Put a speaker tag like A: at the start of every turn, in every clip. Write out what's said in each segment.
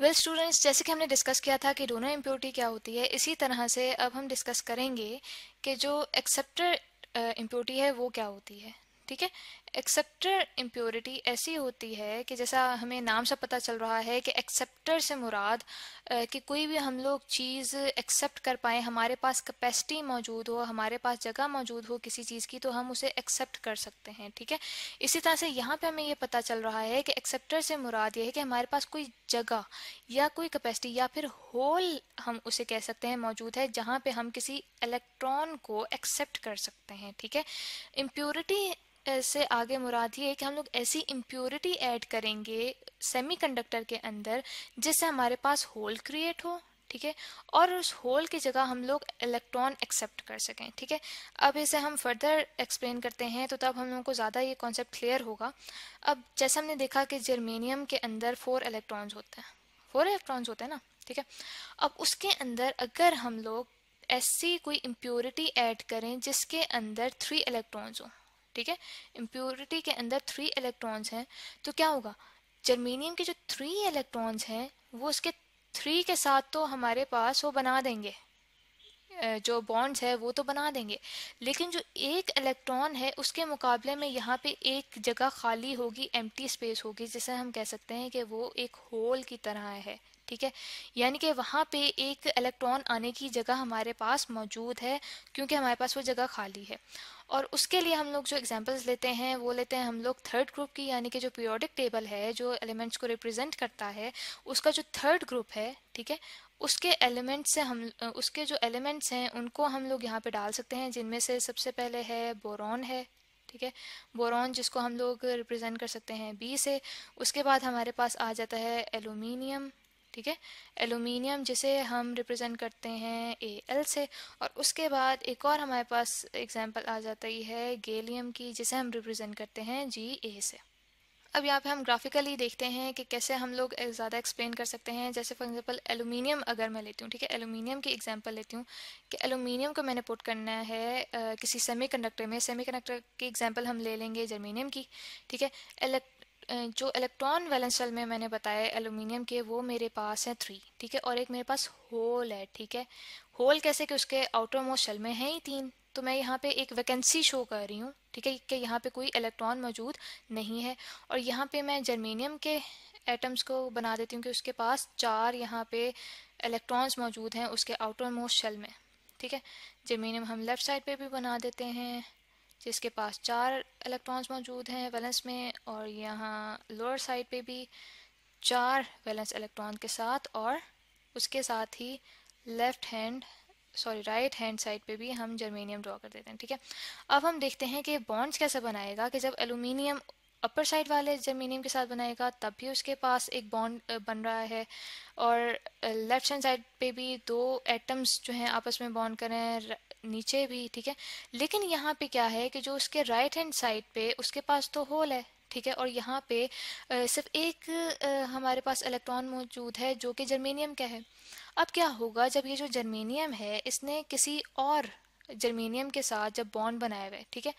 A: well well, students जैसे कि हमने डिस्कस किया था कि दोनों इम्प्योरिटी क्या होती है इसी तरह से अब हम डिस्कस करेंगे कि जो एक्सेप्टर इम्प्योरिटी uh, है वो क्या होती है ठीक है एक्सेप्टर इम्प्योरिटी ऐसी होती है कि जैसा हमें नाम से पता चल रहा है कि एक्सेप्टर से मुराद कि कोई भी हम लोग चीज़ एक्सेप्ट कर पाए हमारे पास कैपेसिटी मौजूद हो हमारे पास जगह मौजूद हो किसी चीज़ की तो हम उसे एक्सेप्ट कर सकते हैं ठीक है इसी तरह से यहाँ पे हमें ये पता चल रहा है कि एक्सेप्टर से मुराद ये है कि हमारे पास कोई जगह या कोई कैपेसिटी या फिर होल हम उसे कह सकते हैं मौजूद है जहाँ पे हम किसी इलेक्ट्रॉन को एक्सेप्ट कर सकते हैं ठीक है इम्प्योरिटी से आगे मुराद ये है कि हम लोग ऐसी इम्प्योरिटी ऐड करेंगे सेमीकंडक्टर के अंदर जिससे हमारे पास होल क्रिएट हो ठीक है और उस होल की जगह हम लोग इलेक्ट्रॉन एक्सेप्ट कर सकें ठीक है अब इसे हम फर्दर एक्सप्लेन करते हैं तो तब हम लोगों को ज़्यादा ये कॉन्सेप्ट क्लियर होगा अब जैसे हमने देखा कि जर्मेनियम के अंदर फोर इलेक्ट्रॉन्स होते हैं फोर इलेक्ट्रॉन्स होते हैं ना ठीक है अब उसके अंदर अगर हम लोग ऐसी कोई इम्प्योरिटी ऐड करें जिसके अंदर थ्री इलेक्ट्रॉन्स हों ठीक है इम्प्योरिटी के अंदर थ्री इलेक्ट्रॉन्स हैं तो क्या होगा जर्मीनियम के जो थ्री इलेक्ट्रॉन्स हैं वो उसके थ्री के साथ तो हमारे पास वो बना देंगे जो बॉन्ड्स है वो तो बना देंगे लेकिन जो एक इलेक्ट्रॉन है उसके मुकाबले में यहाँ पे एक जगह खाली होगी एम्प्टी स्पेस होगी जिसे हम कह सकते हैं कि वो एक होल की तरह है ठीक है यानी कि वहाँ पे एक इलेक्ट्रॉन आने की जगह हमारे पास मौजूद है क्योंकि हमारे पास वो जगह खाली है और उसके लिए हम लोग जो एग्जाम्पल्स लेते हैं वो लेते हैं हम लोग थर्ड ग्रुप की यानी कि जो पीरियोडिक टेबल है जो एलिमेंट्स को रिप्रेजेंट करता है उसका जो थर्ड ग्रुप है ठीक है उसके एलिमेंट से हम उसके जो एलिमेंट्स हैं उनको हम लोग यहाँ पे डाल सकते हैं जिनमें से सबसे पहले है बोरॉन है ठीक है बोरॉन जिसको हम लोग रिप्रेजेंट कर सकते हैं बी से उसके बाद हमारे पास आ जाता है एलुमिनियम ठीक है एलुमिनियम जिसे हम रिप्रेजेंट करते हैं ए एल से और उसके बाद एक और हमारे पास एग्जांपल आ जाता ही है गेलियम की जिसे हम रिप्रेजेंट करते हैं जी ए से अब यहाँ पे हम ग्राफिकली देखते हैं कि कैसे हम लोग ज़्यादा एक्सप्लेन कर सकते हैं जैसे फॉर एग्जांपल एलुमिनियम अगर मैं लेती हूँ ठीक है एलुमिनियम की एग्जांपल लेती हूँ कि एलुमिनियम को मैंने पुट करना है आ, किसी सेमीकंडक्टर में सेमीकंडक्टर की एग्जांपल हम ले लेंगे जर्मीनियम की ठीक है जो इलेक्ट्रॉन वैलेंस शेल में मैंने बताया एलुमिनियम के वो मेरे पास है थ्री ठीक है और एक मेरे पास होल है ठीक है होल कैसे कि उसके आउटर मोस्ट शेल में है ही तीन तो मैं यहाँ पे एक वैकेंसी शो कर रही हूँ ठीक है कि यहाँ पे कोई इलेक्ट्रॉन मौजूद नहीं है और यहाँ पे मैं जर्मेनियम के एटम्स को बना देती हूँ कि उसके पास चार यहाँ पे इलेक्ट्रॉन्स मौजूद हैं उसके आउटर मोस्ट शेल में ठीक है जर्मेनियम हम लेफ़्ट साइड पे भी बना देते हैं जिसके पास चार इलेक्ट्रॉन्स मौजूद हैं वैलेंस में और यहाँ लोअर साइड पे भी चार वैलेंस इलेक्ट्रॉन के साथ और उसके साथ ही left hand sorry right hand side पे भी हम जर्मेनियम ड्रॉ कर देते हैं ठीक है अब हम देखते हैं कि बॉन्ड्स कैसे बनाएगा कि जब एलुमिनियम अपर साइड वाले जर्मेनियम के साथ बनाएगा तब भी उसके पास एक बॉन्ड बन रहा है और लेफ्ट हैंड साइड पे भी दो एटम्स जो हैं आपस में बॉन्ड करें नीचे भी ठीक है लेकिन यहाँ पे क्या है कि जो उसके राइट हैंड साइड पे उसके पास तो होल है ठीक है और यहाँ पे सिर्फ एक हमारे पास इलेक्ट्रॉन मौजूद है जो कि जर्मेनियम का है अब क्या होगा जब ये जो जर्मेनियम है इसने किसी और जर्मेनियम के साथ जब बॉन्ड बनाया हुआ है ठीक है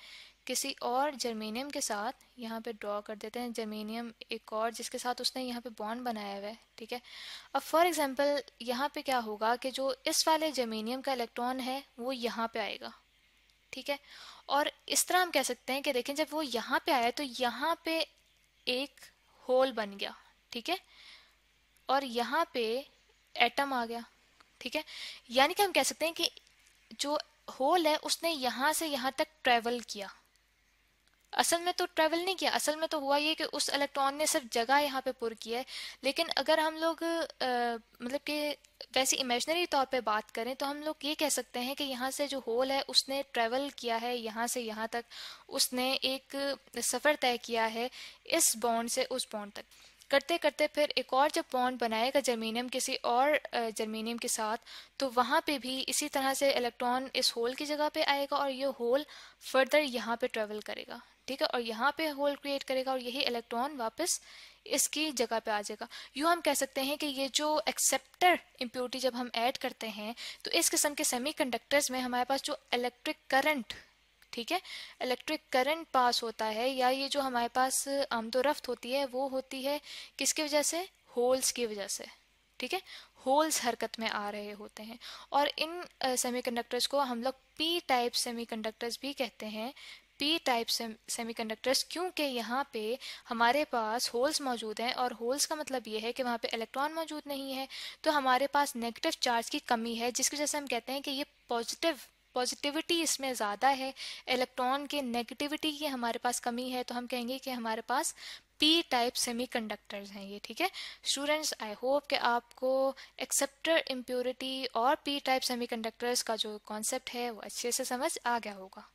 A: किसी और जर्मेनियम के साथ यहाँ पे ड्रॉ कर देते हैं जर्मेनियम एक और जिसके साथ उसने यहाँ पे बॉन्ड बनाया हुआ है ठीक है अब फॉर एग्जांपल यहाँ पे क्या होगा कि जो इस वाले जर्मेनियम का इलेक्ट्रॉन है वो यहाँ पे आएगा ठीक है और इस तरह हम कह सकते हैं कि देखें जब वो यहाँ पे आया तो यहाँ पे एक होल बन गया ठीक है और यहाँ पे एटम आ गया ठीक है यानी कि हम कह सकते हैं कि जो होल है उसने यहाँ से यहाँ तक ट्रेवल किया असल में तो ट्रैवल नहीं किया असल में तो हुआ ये कि उस इलेक्ट्रॉन ने सिर्फ जगह यहाँ पे पुर किया है लेकिन अगर हम लोग मतलब कि वैसे इमेजनरी तौर पे बात करें तो हम लोग ये कह सकते हैं कि यहाँ से जो होल है उसने ट्रैवल किया है यहाँ से यहाँ तक उसने एक सफ़र तय किया है इस बॉन्ड से उस बॉन्ड तक करते करते फिर एक और जब बॉन्ड बनाएगा जर्मीनियम किसी और जर्मीनियम के साथ तो वहाँ पे भी इसी तरह से इलेक्ट्रॉन इस होल की जगह पे आएगा और ये होल फर्दर यहाँ पे ट्रेवल करेगा ठीक है और यहाँ पे होल क्रिएट करेगा और यही इलेक्ट्रॉन वापस इसकी जगह पे आ जाएगा यू हम कह सकते हैं कि ये जो एक्सेप्टर इम्प्योरिटी जब हम ऐड करते हैं तो इस किस्म के सेमीकंडक्टर्स में हमारे पास जो इलेक्ट्रिक करंट ठीक है इलेक्ट्रिक करंट पास होता है या ये जो हमारे पास आमदोरफ्त होती है वो होती है किसकी वजह से होल्स की वजह से ठीक है होल्स हरकत में आ रहे होते हैं और इन सेमीकंडक्टर्स uh, को हम लोग पी टाइप सेमीकंडक्टर्स भी कहते हैं पी टाइप सेमीकंडक्टर्स क्योंकि यहाँ पे हमारे पास होल्स मौजूद हैं और होल्स का मतलब ये है कि वहाँ पे इलेक्ट्रॉन मौजूद नहीं है तो हमारे पास नेगेटिव चार्ज की कमी है जिसकी वजह से हम कहते हैं कि ये पॉजिटिव पॉजिटिविटी इसमें ज़्यादा है इलेक्ट्रॉन के नेगेटिविटी की हमारे पास कमी है तो हम कहेंगे कि हमारे पास पी टाइप सेमीकंडक्टर्स हैं ये ठीक है स्टूडेंट्स आई होप कि आपको एक्सेप्टर इम्प्योरिटी और पी टाइप सेमीकंडक्टर्स का जो कॉन्सेप्ट है वो अच्छे से समझ आ गया होगा